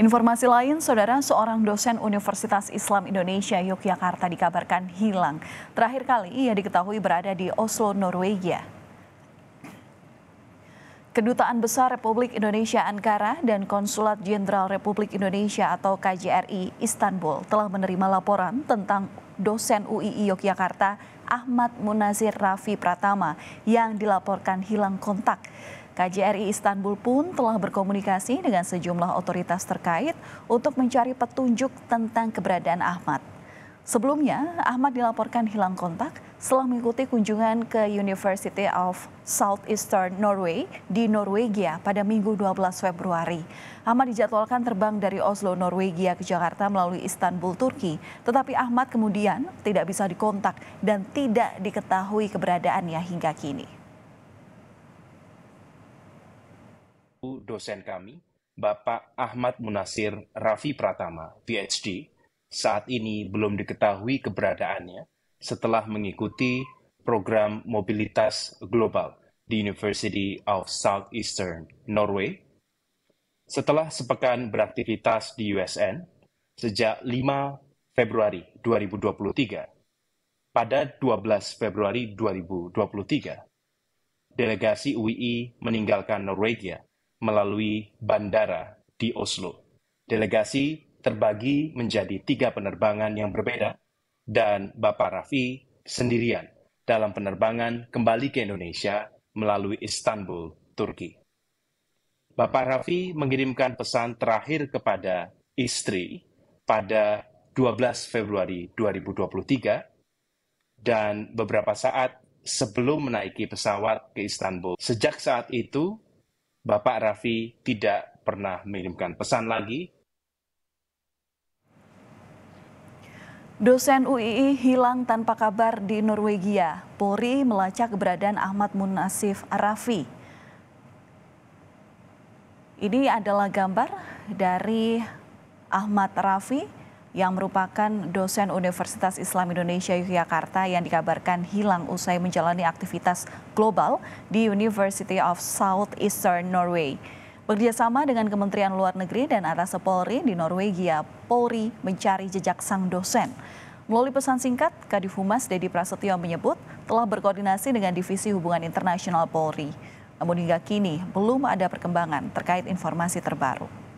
Informasi lain, saudara, seorang dosen Universitas Islam Indonesia Yogyakarta dikabarkan hilang. Terakhir kali ia diketahui berada di Oslo, Norwegia. Kedutaan Besar Republik Indonesia Ankara dan Konsulat Jenderal Republik Indonesia atau KJRI Istanbul telah menerima laporan tentang dosen UII Yogyakarta Ahmad Munazir Rafi Pratama yang dilaporkan hilang kontak. KJRI Istanbul pun telah berkomunikasi dengan sejumlah otoritas terkait untuk mencari petunjuk tentang keberadaan Ahmad. Sebelumnya, Ahmad dilaporkan hilang kontak setelah mengikuti kunjungan ke University of Southeastern Norway di Norwegia pada Minggu 12 Februari. Ahmad dijadwalkan terbang dari Oslo, Norwegia ke Jakarta melalui Istanbul, Turki. Tetapi Ahmad kemudian tidak bisa dikontak dan tidak diketahui keberadaannya hingga kini. dosen kami, Bapak Ahmad Munasir Raffi Pratama, PhD, saat ini belum diketahui keberadaannya setelah mengikuti program mobilitas global di University of Southeastern Norway. Setelah sepekan beraktivitas di USN sejak 5 Februari 2023, pada 12 Februari 2023, delegasi UI meninggalkan Norwegia melalui bandara di Oslo. Delegasi terbagi menjadi tiga penerbangan yang berbeda dan Bapak Raffi sendirian dalam penerbangan kembali ke Indonesia melalui Istanbul, Turki. Bapak Raffi mengirimkan pesan terakhir kepada istri pada 12 Februari 2023 dan beberapa saat sebelum menaiki pesawat ke Istanbul. Sejak saat itu, Bapak Raffi tidak pernah mengirimkan pesan lagi Dosen UII hilang tanpa kabar di Norwegia. Polri melacak keberadaan Ahmad Munasif Rafi. Ini adalah gambar dari Ahmad Rafi yang merupakan dosen Universitas Islam Indonesia Yogyakarta yang dikabarkan hilang usai menjalani aktivitas global di University of Southeastern Norway. Bekerjasama dengan Kementerian Luar Negeri dan atas Polri di Norwegia, Polri mencari jejak sang dosen. Melalui pesan singkat, Kadif Humas Dedi Prasetyo menyebut telah berkoordinasi dengan Divisi Hubungan Internasional Polri. Namun hingga kini belum ada perkembangan terkait informasi terbaru.